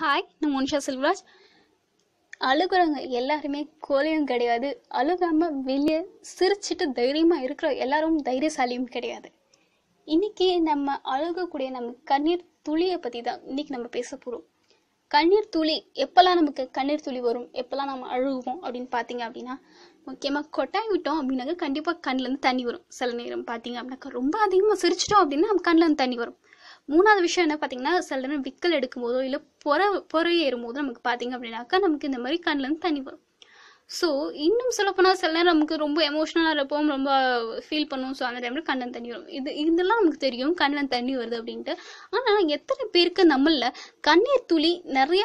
hi நான் மோனிஷா செல்வராஜ் அழுகுறவங்க எல்லாருமே கோலையும் கிடையாது அழுகாமல் வெளியே சிரிச்சிட்டு தைரியமாக இருக்கிற எல்லாரும் தைரியசாலியும் கிடையாது இன்றைக்கி நம்ம அழுகக்கூடிய நம்ம கண்ணீர் துளியை பற்றி தான் இன்னைக்கு நம்ம பேச போகிறோம் கண்ணீர் துளி எப்போல்லாம் நமக்கு கண்ணீர் துளி வரும் எப்போல்லாம் நம்ம அழுகுவோம் அப்படின்னு பார்த்தீங்க அப்படின்னா முக்கியமாக கொட்டாய் விட்டோம் அப்படின்னாக்க கண்டிப்பாக கண்ணிலேருந்து தண்ணி வரும் சில நேரம் பார்த்தீங்க அப்படின்னாக்கா ரொம்ப அதிகமாக சிரிச்சிட்டோம் அப்படின்னா நம்ம கண்ணிலேருந்து தண்ணி வரும் மூணாவது விஷயம் என்ன பார்த்தீங்கன்னா சில நேரம் விக்கல் எடுக்கும்போதோ இல்லை பொற பொறை போதோ நமக்கு பார்த்தீங்க அப்படின்னாக்கா நமக்கு இந்த மாதிரி கண்ணிலேருந்து தண்ணி வரும் ஸோ இன்னும் சொல்லப்போனால் சில நேரம் நமக்கு ரொம்ப எமோஷ்னலாக இருப்போம் ரொம்ப ஃபீல் பண்ணுவோம் ஸோ அந்த டைமில் கண்ணன் தண்ணி வரும் இது இதெல்லாம் நமக்கு தெரியும் கண்ணன் தண்ணி வருது அப்படின்ட்டு ஆனால் எத்தனை பேருக்கு நம்மளில் கண்ணீர் துளி நிறைய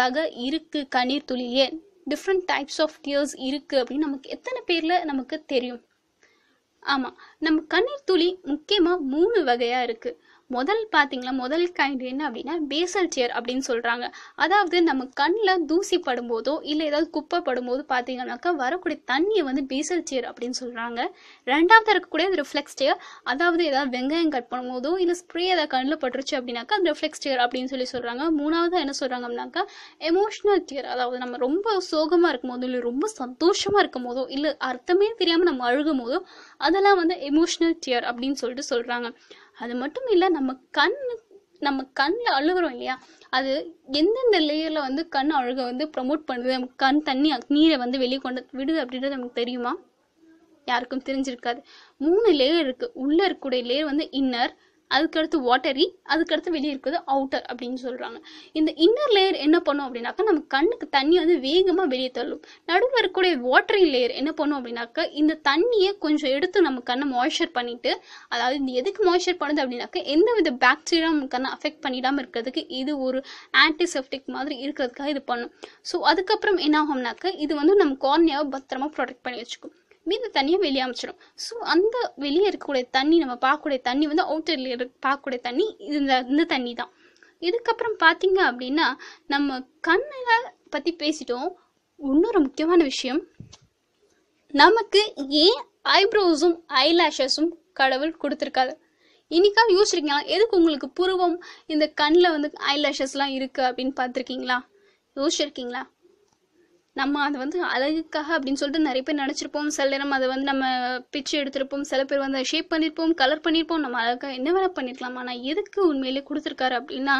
வகை இருக்குது கண்ணீர் துளியே டிஃப்ரெண்ட் டைப்ஸ் ஆஃப் டியர்ஸ் இருக்குது அப்படின்னு நமக்கு எத்தனை பேரில் நமக்கு தெரியும் ஆமாம் நம்ம கண்ணீர் துளி முக்கியமாக மூணு வகையாக இருக்குது முதல் பார்த்தீங்களா முதல் கைண்ட் என்ன அப்படின்னா பேசல் சேர் அப்படின்னு சொல்கிறாங்க அதாவது நம்ம கண்ணில் தூசி படும்போதோ இல்லை ஏதாவது குப்பை படும்போது பார்த்தீங்கன்னாக்கா வரக்கூடிய தண்ணியை வந்து பேசல் சேர் அப்படின்னு சொல்கிறாங்க ரெண்டாவது இருக்கக்கூடிய ரிஃப்ளெக்ஸ் சேர் அதாவது ஏதாவது வெங்காயம் கட் பண்ணும்போதோ இல்லை ஸ்ப்ரே ஏதாவது கண்ணில் பட்டுருச்சு அப்படின்னாக்கா அந்த ரிஃப்ளெக்ஸ் சேர் அப்படின்னு சொல்லி சொல்கிறாங்க மூணாவது என்ன சொல்கிறாங்க அப்படின்னாக்கா எமோஷ்னல் சேர் அதாவது நம்ம ரொம்ப சோகமாக இருக்கும் போதோ இல்லை ரொம்ப சந்தோஷமாக இருக்கும் போதோ இல்லை அர்த்தமே தெரியாமல் நம்ம அழுகும் போதோ அதெல்லாம் வந்து எமோஷ்னல் டியர் அப்படின்னு சொல்லிட்டு சொல்கிறாங்க அது மட்டும் இல்லை நம்ம கண் நம்ம கண்ணில் அழுகிறோம் இல்லையா அது எந்தெந்த லேயரில் வந்து கண் அழுக வந்து ப்ரமோட் பண்ணுது நம்ம கண் தண்ணி நீரை வந்து வெளியே கொண்டு விடுது அப்படின்றது நமக்கு தெரியுமா யாருக்கும் தெரிஞ்சிருக்காது மூணு லேயர் இருக்குது உள்ளே இருக்கக்கூடிய லேயர் வந்து இன்னர் அதுக்கடுத்து வாட்டரி அதுக்கடுத்து வெளியே இருக்கிறது அவுட்டர் அப்படின்னு சொல்கிறாங்க இந்த இன்னர் லேயர் என்ன பண்ணும் அப்படின்னாக்கா நம்ம கண்ணுக்கு தண்ணி வந்து வேகமாக வெளியே தள்ளும் நடுவில் இருக்கக்கூடிய வாட்டரி லேயர் என்ன பண்ணும் அப்படின்னாக்கா இந்த தண்ணியை கொஞ்சம் எடுத்து நம்ம கண்ணை மாய்ச்சர் பண்ணிட்டு அதாவது இந்த எதுக்கு மாய்ச்சர் பண்ணுது அப்படின்னாக்கா எந்த வித பேக்டீரியா நம்ம கண்ணை அஃபெக்ட் பண்ணிடாமல் இருக்கிறதுக்கு இது ஒரு ஆன்டிசெப்டிக் மாதிரி இருக்கிறதுக்காக இது பண்ணும் ஸோ அதுக்கப்புறம் என்ன ஆகும்னாக்கா இது வந்து நம்ம கார்னியாவை பத்திரமா ப்ரொடெக்ட் பண்ணி வச்சுக்கும் மீத தண்ணியை வெளியே அமைச்சிடும் ஸோ அந்த வெளியே இருக்கக்கூடிய தண்ணி நம்ம பார்க்கக்கூடிய தண்ணி வந்து அவுட்டரில் இரு பார்க்கக்கூடிய தண்ணி இந்த இந்த தண்ணி தான் இதுக்கப்புறம் பார்த்தீங்க அப்படின்னா நம்ம கண்ணில் பற்றி பேசிட்டோம் இன்னொரு முக்கியமான விஷயம் நமக்கு ஏன் ஐப்ரோஸும் ஐலாஷஸும் கடவுள் கொடுத்துருக்காது இன்னைக்காக யோசிச்சிருக்கீங்களா எதுக்கு உங்களுக்கு புருவம் இந்த கண்ணில் வந்து ஐலாஷஸ்லாம் இருக்குது அப்படின்னு பார்த்துருக்கீங்களா யோசிச்சிருக்கீங்களா நம்ம அதை வந்து அழகுக்காக அப்படின்னு சொல்லிட்டு நிறைய பேர் நினச்சிருப்போம் சில நேரம் அதை வந்து நம்ம பிச்சு எடுத்திருப்போம் சில பேர் வந்து ஷேப் பண்ணியிருப்போம் கலர் பண்ணியிருப்போம் நம்ம அழகாக என்ன வேணால் பண்ணியிருக்கலாம் ஆனால் எதுக்கு உண்மையிலே கொடுத்துருக்காரு அப்படின்னா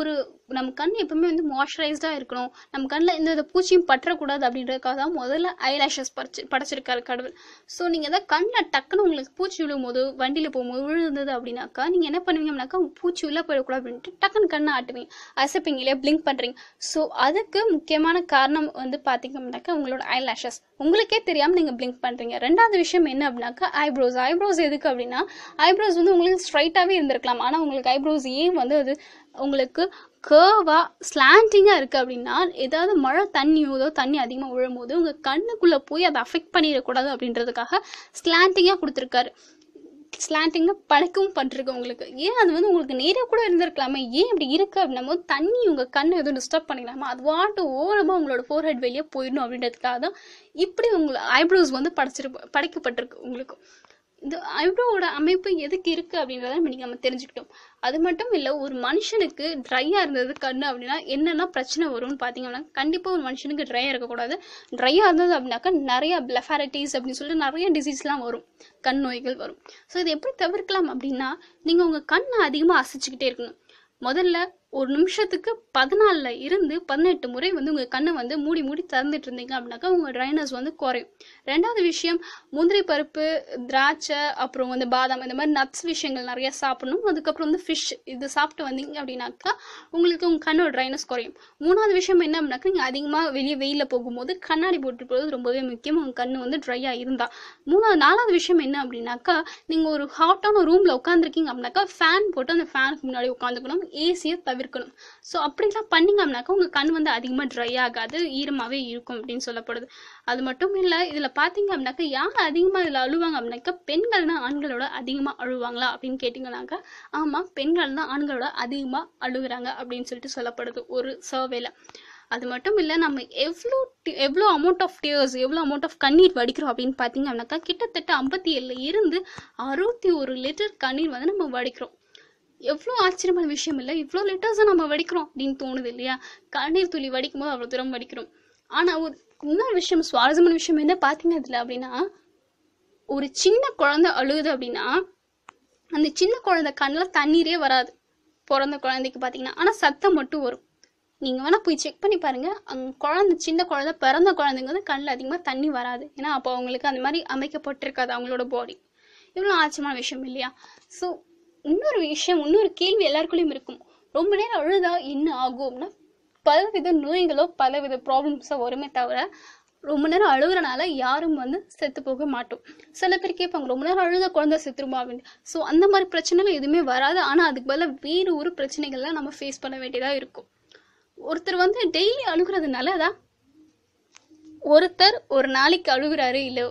ஒரு நம்ம கண் எப்பவுமே வந்து மாய்ச்சரைஸ்டாக இருக்கணும் நம்ம கண்ணில் எந்த வித பூச்சியும் பற்றக்கூடாது அப்படின்றதுக்காக தான் முதல்ல ஐலாஷஸ் படைச்சு படைச்சிருக்காரு கடவுள் ஸோ நீங்கள் எதாவது கண்ணில் டக்குன்னு உங்களுக்கு பூச்சி விழும்போது வண்டியில் போகும்போது விழுந்தது அப்படின்னாக்கா நீங்கள் என்ன பண்ணுவீங்கன்னாக்கா பூச்சி உள்ளே போயிடக்கூடாது அப்படின்ட்டு டக்குன்னு கண்ணை ஆட்டுவீங்க அசைப்பீங்க இல்லையா பிளிங்க் பண்ணுறீங்க ஸோ அதுக்கு முக்கியமான காரணம் வந்து பார்த்தீங்க அப்படின்னாக்கா உங்களோட ஐ உங்களுக்கே தெரியாமல் நீங்கள் பிளிங்க் பண்ணுறீங்க ரெண்டாவது விஷயம் என்ன அப்படின்னாக்கா ஐப்ரோஸ் ஐப்ரோஸ் எதுக்கு அப்படின்னா ஐப்ரோஸ் வந்து உங்களுக்கு ஸ்ட்ரைட்டாகவே இருந்திருக்கலாம் ஆனால் உங்களுக்கு ஐப்ரோஸ் ஏன் வந்து அது உங்களுக்கு கேர்வாக ஸ்லாண்டிங்காக இருக்குது அப்படின்னா ஏதாவது மழை தண்ணியோ ஏதோ தண்ணி அதிகமாக விழும்போது உங்கள் கண்ணுக்குள்ளே போய் அதை அஃபெக்ட் பண்ணிடக்கூடாது அப்படின்றதுக்காக ஸ்லாண்டிங்காக கொடுத்துருக்காரு ஸ்லாண்டிங்காக பழக்கவும் பண்ணிருக்கு உங்களுக்கு ஏன் அது வந்து உங்களுக்கு நேராக கூட இருந்திருக்கலாமே ஏன் இப்படி இருக்கு அப்படின்னா போது தண்ணி உங்கள் கண்ணை எதுவும் டிஸ்டர்ப் பண்ணிக்கலாமா அது வாட்டு ஓரமாக உங்களோட ஃபோர் ஹெட் வெளியே போயிடணும் அப்படின்றதுக்காக தான் இப்படி உங்களை ஐப்ரோஸ் வந்து படைச்சிரு படைக்கப்பட்டிருக்கு உங்களுக்கு இந்த ஐப்ரோவோட அமைப்பு எதுக்கு இருக்குது அப்படின்றத நம்ம நீங்கள் நம்ம தெரிஞ்சுக்கிட்டோம் அது மட்டும் இல்லை ஒரு மனுஷனுக்கு ட்ரையாக இருந்தது கண்ணு அப்படின்னா என்னென்ன பிரச்சனை வரும்னு அப்படின்னா கண்டிப்பாக ஒரு மனுஷனுக்கு ட்ரையாக இருக்கக்கூடாது ட்ரையாக இருந்தது அப்படின்னாக்கா நிறையா பிளஃபாரிட்டிஸ் அப்படின்னு சொல்லிட்டு நிறைய டிசீஸ்லாம் வரும் கண் நோய்கள் வரும் ஸோ இதை எப்படி தவிர்க்கலாம் அப்படின்னா நீங்கள் உங்கள் கண்ணை அதிகமாக அசைச்சிக்கிட்டே இருக்கணும் முதல்ல ஒரு நிமிஷத்துக்கு பதினாலில் இருந்து பதினெட்டு முறை வந்து உங்கள் கண்ணை வந்து மூடி மூடி திறந்துட்டு இருந்தீங்க அப்படின்னாக்கா உங்கள் ட்ரைனஸ் வந்து குறையும் ரெண்டாவது விஷயம் முந்திரி பருப்பு திராட்சை அப்புறம் வந்து பாதாம் இந்த மாதிரி நட்ஸ் விஷயங்கள் நிறைய சாப்பிடணும் அதுக்கப்புறம் வந்து ஃபிஷ் இது சாப்பிட்டு வந்தீங்க அப்படின்னாக்கா உங்களுக்கு உங்கள் கண்ணோட ட்ரைனஸ் குறையும் மூணாவது விஷயம் என்ன அப்படின்னாக்கா நீங்கள் அதிகமாக வெளியே வெயிலில் போகும்போது கண்ணாடி போட்டு போகிறது ரொம்பவே முக்கியம் உங்கள் கண் வந்து ட்ரையாக இருந்தால் மூணாவது நாலாவது விஷயம் என்ன அப்படின்னாக்கா நீங்கள் ஒரு ஹாட்டான ரூமில் உட்காந்துருக்கீங்க அப்படின்னாக்கா ஃபேன் போட்டு அந்த ஃபேனுக்கு முன்னாடி உட்காந்துக்கணும் ஏசியை தவிர தவிர்க்கணும் ஸோ அப்படிலாம் அப்படின்னாக்கா உங்கள் கண் வந்து அதிகமாக ட்ரை ஆகாது ஈரமாகவே இருக்கும் அப்படின்னு சொல்லப்படுது அது மட்டும் இல்லை இதில் பார்த்தீங்க அப்படின்னாக்கா யார் அதிகமாக இதில் அழுவாங்க அப்படின்னாக்கா பெண்கள் தான் ஆண்களோட அதிகமாக அழுவாங்களா அப்படின்னு கேட்டிங்கனாக்கா ஆமாம் பெண்கள் தான் ஆண்களோட அதிகமாக அழுகுறாங்க அப்படின்னு சொல்லிட்டு சொல்லப்படுது ஒரு சர்வேல அது மட்டும் இல்லை நம்ம எவ்வளோ எவ்வளோ அமௌண்ட் ஆஃப் டியர்ஸ் எவ்வளோ அமௌண்ட் ஆஃப் கண்ணீர் வடிக்கிறோம் அப்படின்னு பார்த்தீங்க அப்படின்னாக்கா கிட்டத்தட்ட ஐம்பத்தி ஏழில் இருந்து அறுபத்தி ஒரு லிட்டர் கண்ணீர் வந்து நம்ம வடிக்கிறோம் எவ்வளோ ஆச்சரியமான விஷயம் இல்லை இவ்வளோ லெட்டர்ஸை நம்ம வடிக்கிறோம் அப்படின்னு தோணுது இல்லையா கண்ணீர் துளி வடிக்கும் போது அவ்வளோ தூரம் வடிக்கிறோம் ஆனால் ஒரு இன்னொரு விஷயம் சுவாரஸ்யமான விஷயம் என்ன பார்த்தீங்க அதில் அப்படின்னா ஒரு சின்ன குழந்தை அழுகுது அப்படின்னா அந்த சின்ன குழந்தை கண்ணில் தண்ணீரே வராது பிறந்த குழந்தைக்கு பார்த்தீங்கன்னா ஆனால் சத்தம் மட்டும் வரும் நீங்கள் வேணால் போய் செக் பண்ணி பாருங்கள் அங்க குழந்த சின்ன குழந்தை பிறந்த குழந்தைங்க வந்து கண்ணில் அதிகமாக தண்ணி வராது ஏன்னா அப்போ அவங்களுக்கு அந்த மாதிரி அமைக்கப்பட்டிருக்காது அவங்களோட பாடி இவ்வளோ ஆச்சரியமான விஷயம் இல்லையா ஸோ இன்னொரு விஷயம் இன்னொரு கேள்வி எல்லாருக்குள்ளயும் இருக்கும் ரொம்ப நேரம் அழுதா என்ன ஆகும்னா பலவித நோய்களோ பலவித ப்ராப்ளம்ஸோ வருமே தவிர ரொம்ப நேரம் அழுகுறனால யாரும் வந்து செத்து போக மாட்டோம் சில பேர் கேட்பாங்க ரொம்ப நேரம் அழுத குழந்தை செத்துருமா அப்படின்னு ஸோ அந்த மாதிரி பிரச்சனைகள் எதுவுமே வராது ஆனால் அதுக்கு பதிலாக வேறு ஒரு பிரச்சனைகள்லாம் நம்ம ஃபேஸ் பண்ண வேண்டியதாக இருக்கும் ஒருத்தர் வந்து டெய்லி அழுகிறதுனால அதான் ஒருத்தர் ஒரு நாளைக்கு அழுகுறாரு இல்லை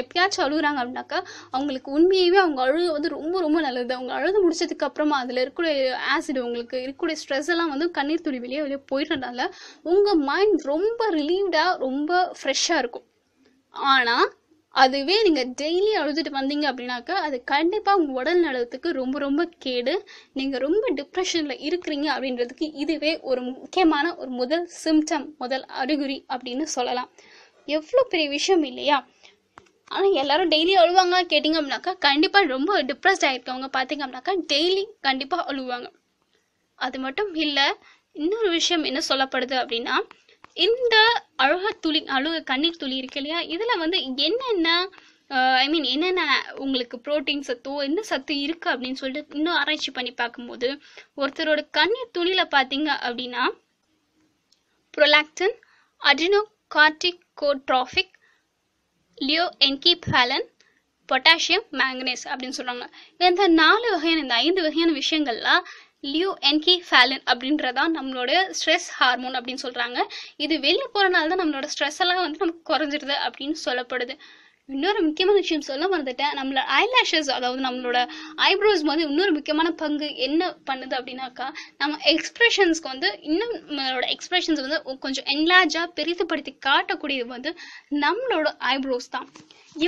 எப்பயாச்சும் அழுகுறாங்க அப்படின்னாக்கா அவங்களுக்கு உண்மையவே அவங்க வந்து ரொம்ப ரொம்ப நல்லது அவங்க அழுது முடிச்சதுக்கு அப்புறமா அதில் இருக்கக்கூடிய ஆசிட் உங்களுக்கு இருக்கக்கூடிய ஸ்ட்ரெஸ் எல்லாம் வந்து கண்ணீர் துளி வெளியே வெளியே போயிடுறதுனால உங்கள் மைண்ட் ரொம்ப ரிலீவ்டாக ரொம்ப ஃப்ரெஷ்ஷாக இருக்கும் ஆனால் அதுவே நீங்கள் டெய்லி அழுதுட்டு வந்தீங்க அப்படின்னாக்கா அது கண்டிப்பாக உங்கள் உடல் நலத்துக்கு ரொம்ப ரொம்ப கேடு நீங்கள் ரொம்ப டிப்ரெஷனில் இருக்கிறீங்க அப்படின்றதுக்கு இதுவே ஒரு முக்கியமான ஒரு முதல் சிம்டம் முதல் அறிகுறி அப்படின்னு சொல்லலாம் எவ்வளோ பெரிய விஷயம் இல்லையா ஆனால் எல்லாரும் டெய்லி அழுவாங்க கேட்டிங்க அப்படின்னாக்கா கண்டிப்பாக ரொம்ப டிப்ரெஸ்ட் ஆகிருக்கவங்க பார்த்தீங்க அப்படின்னாக்கா டெய்லி கண்டிப்பாக அழுவாங்க அது மட்டும் இல்லை இன்னொரு விஷயம் என்ன சொல்லப்படுது அப்படின்னா இந்த அழுக துளி அழுக கண்ணீர் துளி இருக்கு இல்லையா இதில் வந்து என்னென்ன ஐ மீன் என்னென்ன உங்களுக்கு ப்ரோட்டீன் சத்தோ என்ன சத்து இருக்கு அப்படின்னு சொல்லிட்டு இன்னும் ஆராய்ச்சி பண்ணி பார்க்கும்போது ஒருத்தரோட கண்ணீர் துளியில் பார்த்தீங்க அப்படின்னா prolactin adrenocorticotropic leu enkephalin potassium manganese அப்படின்னு சொல்கிறாங்க இந்த நாலு வகையான இந்த ஐந்து வகையான விஷயங்கள்லாம் லியூ என்கி ஃபேலன் அப்படின்றதான் நம்மளோட ஸ்ட்ரெஸ் ஹார்மோன் அப்படின்னு சொல்கிறாங்க இது வெளியே போகிறனால தான் நம்மளோட ஸ்ட்ரெஸ் எல்லாம் வந்து நமக்கு குறைஞ்சிருது அப்படின்னு சொல்லப்படுது இன்னொரு முக்கியமான விஷயம் சொல்ல மறந்துட்டேன் நம்மளோட ஐலேஷஸ் அதாவது நம்மளோட ஐப்ரோஸ் வந்து இன்னொரு முக்கியமான பங்கு என்ன பண்ணுது அப்படின்னாக்கா நம்ம எக்ஸ்பிரஷன்ஸ்க்கு வந்து இன்னும் நம்மளோட எக்ஸ்பிரஷன்ஸ் வந்து கொஞ்சம் என்லார்ஜாக பெரிதுபடுத்தி காட்டக்கூடியது வந்து நம்மளோட ஐப்ரோஸ் தான்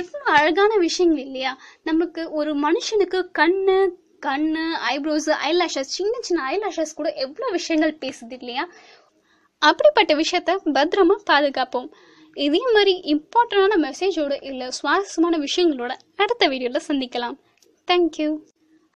எவ்வளோ அழகான விஷயங்கள் இல்லையா நமக்கு ஒரு மனுஷனுக்கு கண்ணு கண்ணு ஐ ஐலாஷஸ் சின்ன சின்ன ஐலாஷஸ் கூட எவ்வளோ விஷயங்கள் பேசுது இல்லையா அப்படிப்பட்ட விஷயத்த பத்திரமா பாதுகாப்போம் இதே மாதிரி இம்பார்ட்டண்டான மெசேஜோட இல்லை சுவாரஸ்யமான விஷயங்களோட அடுத்த வீடியோவில் சந்திக்கலாம் தேங்க்யூ